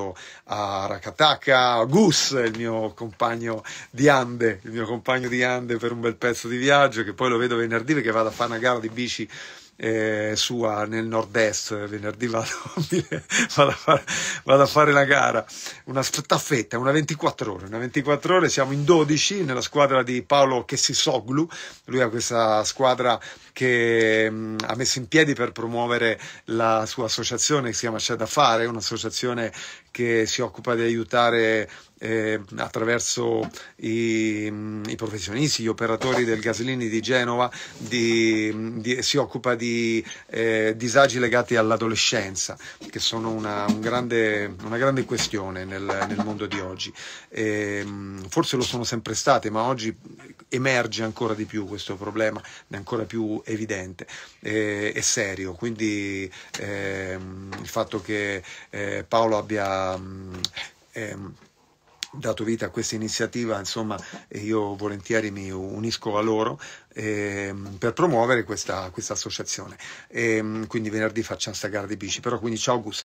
andato a Rakataka, Gus, il mio compagno di Ande, il mio compagno di Ande per un bel pezzo di viaggio, che poi lo vedo venerdì perché vado a fare una gara di bici eh, sua nel nord-est, venerdì vado, vado, a fare, vado, a fare, la gara, una staffetta, una 24 ore, una 24 ore, siamo in 12 nella squadra di Paolo Chessisoglu, lui ha questa squadra che mh, mm, ha messo in piedi per promuovere la sua associazione che si chiama C'è da fare, un'associazione che si occupa di aiutare eh, attraverso i, i, professionisti, gli operatori del Gaslini di Genova, di, di, si occupa di eh, disagi legati all'adolescenza, che sono una, un grande, una grande, questione nel, nel mondo di oggi. Eh, forse lo sono sempre state, ma oggi emerge ancora di più questo problema, è ancora più evidente eh, e serio. Quindi ehm, il fatto che eh, Paolo abbia... Mm, ehm, dato vita a questa iniziativa, insomma, io volentieri mi unisco a loro eh, per promuovere questa, questa associazione. E, ehm, quindi venerdì facciamo sta gara di bici, però quindi ciao Gus.